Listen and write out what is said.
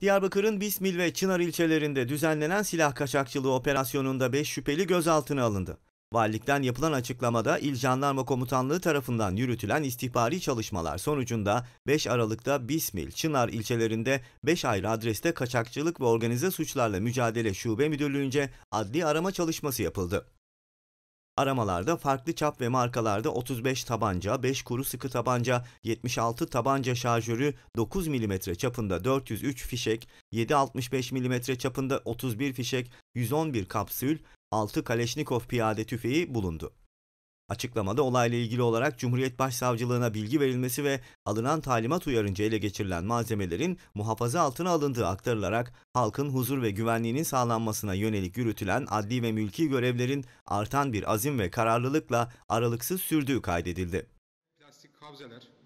Diyarbakır'ın Bismil ve Çınar ilçelerinde düzenlenen silah kaçakçılığı operasyonunda 5 şüpheli gözaltına alındı. Valilikten yapılan açıklamada İl Jandarma Komutanlığı tarafından yürütülen istihbari çalışmalar sonucunda 5 Aralık'ta Bismil, Çınar ilçelerinde 5 ayrı adreste kaçakçılık ve organize suçlarla mücadele şube müdürlüğünce adli arama çalışması yapıldı. Aramalarda farklı çap ve markalarda 35 tabanca, 5 kuru sıkı tabanca, 76 tabanca şarjörü 9 mm çapında 403 fişek, 7.65 mm çapında 31 fişek, 111 kapsül, 6 Kaleşnikov piyade tüfeği bulundu. Açıklamada olayla ilgili olarak Cumhuriyet Başsavcılığına bilgi verilmesi ve alınan talimat uyarınca ele geçirilen malzemelerin muhafaza altına alındığı aktarılarak halkın huzur ve güvenliğinin sağlanmasına yönelik yürütülen adli ve mülki görevlerin artan bir azim ve kararlılıkla aralıksız sürdüğü kaydedildi. Plastik kabzeler,